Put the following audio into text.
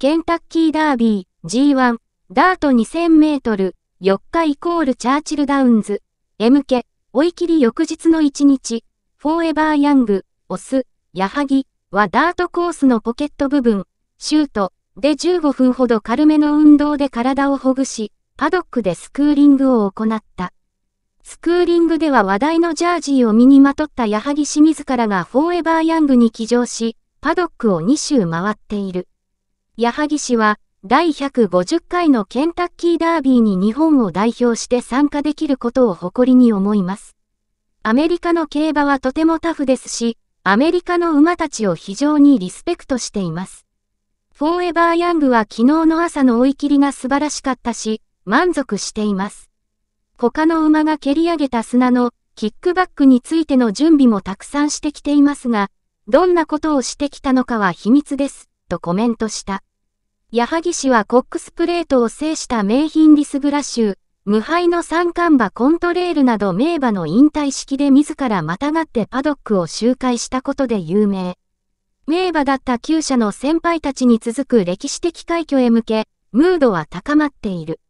ケンタッキーダービー G1 ダート2000メートル4日イコールチャーチルダウンズ MK 追い切り翌日の1日フォーエバーヤングオス矢作はダートコースのポケット部分シュートで15分ほど軽めの運動で体をほぐしパドックでスクーリングを行った。スクーリングでは話題のジャージーを身にまとった矢作水自らがフォーエバーヤングに騎乗し、パドックを2周回っている。矢作氏は、第150回のケンタッキーダービーに日本を代表して参加できることを誇りに思います。アメリカの競馬はとてもタフですし、アメリカの馬たちを非常にリスペクトしています。フォーエバーヤングは昨日の朝の追い切りが素晴らしかったし、満足しています。他の馬が蹴り上げた砂のキックバックについての準備もたくさんしてきていますが、どんなことをしてきたのかは秘密です、とコメントした。矢作氏はコックスプレートを制した名品ディスグラ州、無敗の三冠馬コントレールなど名馬の引退式で自らまたがってパドックを周回したことで有名。名馬だった厩舎の先輩たちに続く歴史的快挙へ向け、ムードは高まっている。